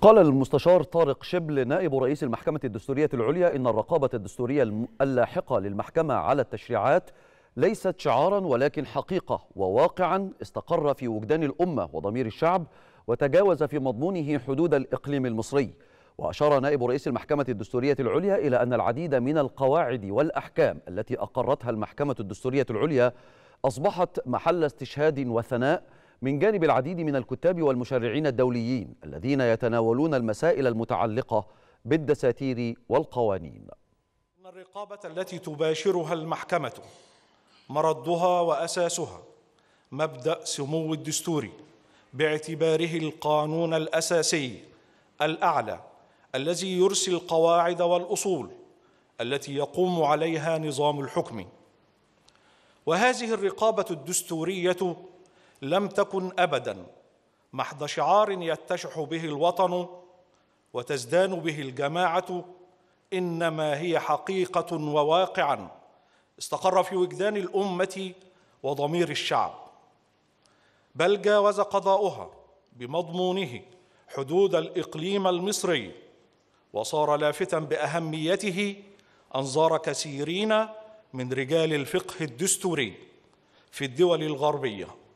قال المستشار طارق شبل نائب رئيس المحكمة الدستورية العليا إن الرقابة الدستورية اللاحقة للمحكمة على التشريعات ليست شعارا ولكن حقيقة وواقعا استقر في وجدان الأمة وضمير الشعب وتجاوز في مضمونه حدود الإقليم المصري وأشار نائب رئيس المحكمة الدستورية العليا إلى أن العديد من القواعد والأحكام التي أقرتها المحكمة الدستورية العليا أصبحت محل استشهاد وثناء من جانب العديد من الكتاب والمشرعين الدوليين الذين يتناولون المسائل المتعلقة بالدساتير والقوانين إن الرقابة التي تباشرها المحكمة مردها وأساسها مبدأ سمو الدستور باعتباره القانون الأساسي الأعلى الذي يرسي القواعد والأصول التي يقوم عليها نظام الحكم وهذه الرقابة الدستورية لم تكن أبدا محض شعار يتشح به الوطن وتزدان به الجماعة إنما هي حقيقة وواقعا استقر في وجدان الأمة وضمير الشعب بل جاوز قضاؤها بمضمونه حدود الإقليم المصري وصار لافتا بأهميته أنظار كثيرين من رجال الفقه الدستوري في الدول الغربيه